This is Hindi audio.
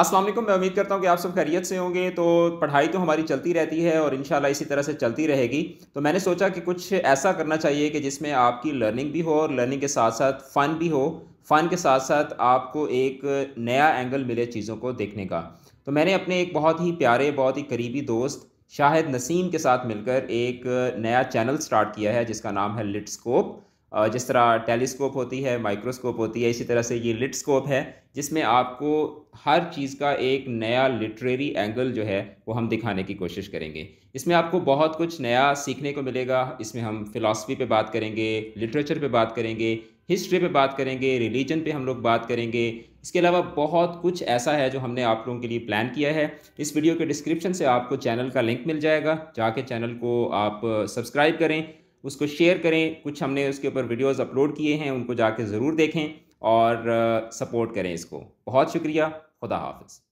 अस्सलाम वालेकुम मैं उम्मीद करता हूँ कि आप सब खैरियत से होंगे तो पढ़ाई तो हमारी चलती रहती है और इन इसी तरह से चलती रहेगी तो मैंने सोचा कि कुछ ऐसा करना चाहिए कि जिसमें आपकी लर्निंग भी हो और लर्निंग के साथ साथ फ़न भी हो फ़न के साथ साथ आपको एक नया एंगल मिले चीज़ों को देखने का तो मैंने अपने एक बहुत ही प्यारे बहुत ही करीबी दोस्त शाहिद नसीम के साथ मिलकर एक नया चैनल स्टार्ट किया है जिसका नाम है लिटस्कोप जिस तरह टेलीस्कोप होती है माइक्रोस्कोप होती है इसी तरह से ये लिट स्कोप है जिसमें आपको हर चीज़ का एक नया लिटरेरी एंगल जो है वो हम दिखाने की कोशिश करेंगे इसमें आपको बहुत कुछ नया सीखने को मिलेगा इसमें हम फ़िलासफ़ी पे बात करेंगे लिटरेचर पे बात करेंगे हिस्ट्री पे बात करेंगे रिलीजन पे हम लोग बात करेंगे इसके अलावा बहुत कुछ ऐसा है जो हमने आप लोगों के लिए प्लान किया है इस वीडियो के डिस्क्रिप्शन से आपको चैनल का लिंक मिल जाएगा जाके चैनल को आप सब्सक्राइब करें उसको शेयर करें कुछ हमने उसके ऊपर वीडियोस अपलोड किए हैं उनको जाके ज़रूर देखें और सपोर्ट uh, करें इसको बहुत शुक्रिया खुदा हाफिज़